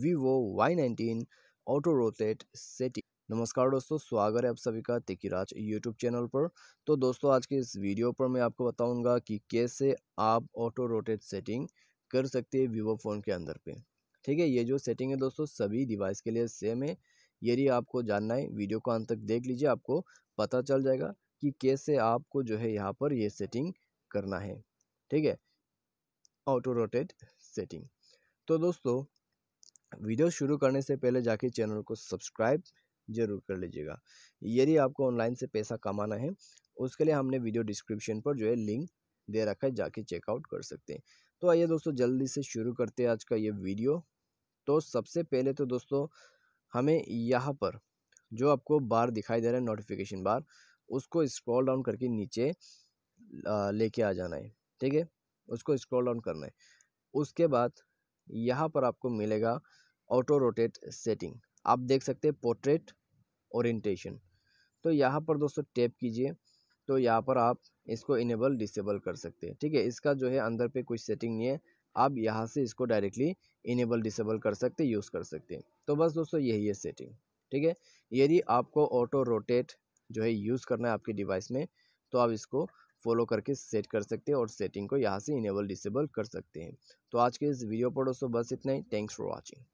Vivo Y nineteen auto rotate setting नमस्कार दोस्तों स्वागत है आप सभी का तिकीराज यूट्यूब चैनल पर तो दोस्तों आज के इस वीडियो पर मैं आपको बताऊंगा कि कैसे आप ऑटो रोटेट सेटिंग कर सकते हैं वीवो फ़ोन के अंदर पे ठीक है ये जो सेटिंग है दोस्तों सभी डिवाइस के लिए सेम है यदि आपको जानना है वीडियो को अंत तक देख लीजिए आपको पता चल जाएगा कि कैसे आपको जो है यहाँ पर ये सेटिंग करना है ठीक है ऑटो रोटेट सेटिंग तो दोस्तों वीडियो शुरू करने से पहले जाके चैनल को सब्सक्राइब ज़रूर कर लीजिएगा यदि आपको ऑनलाइन से पैसा कमाना है उसके लिए हमने वीडियो डिस्क्रिप्शन पर जो है लिंक दे रखा है जाके चेकआउट कर सकते हैं तो आइए दोस्तों जल्दी से शुरू करते हैं आज का ये वीडियो तो सबसे पहले तो दोस्तों हमें यहाँ पर जो आपको बार दिखाई दे रहा है नोटिफिकेशन बार उसको स्क्रॉल डाउन करके नीचे लेके आ जाना है ठीक है उसको स्क्रॉल डाउन करना है उसके बाद यहाँ पर आपको मिलेगा ऑटो रोटेट सेटिंग आप देख सकते हैं पोर्ट्रेट ओरिएंटेशन तो यहाँ पर दोस्तों टैप कीजिए तो यहाँ पर आप इसको इनेबल डिसेबल कर सकते हैं ठीक है इसका जो है अंदर पे कुछ सेटिंग नहीं है आप यहाँ से इसको डायरेक्टली इनेबल डिसेबल कर सकते यूज़ कर सकते हैं तो बस दोस्तों यही है सेटिंग ठीक है यदि आपको ऑटो रोटेट जो है यूज़ करना है आपके डिवाइस में तो आप इसको फॉलो करके सेट कर सकते हैं और सेटिंग को यहाँ से इनेबल डिसेबल कर सकते हैं तो आज के इस वीडियो पर दोस्तों बस इतना ही थैंक्स फॉर वॉचिंग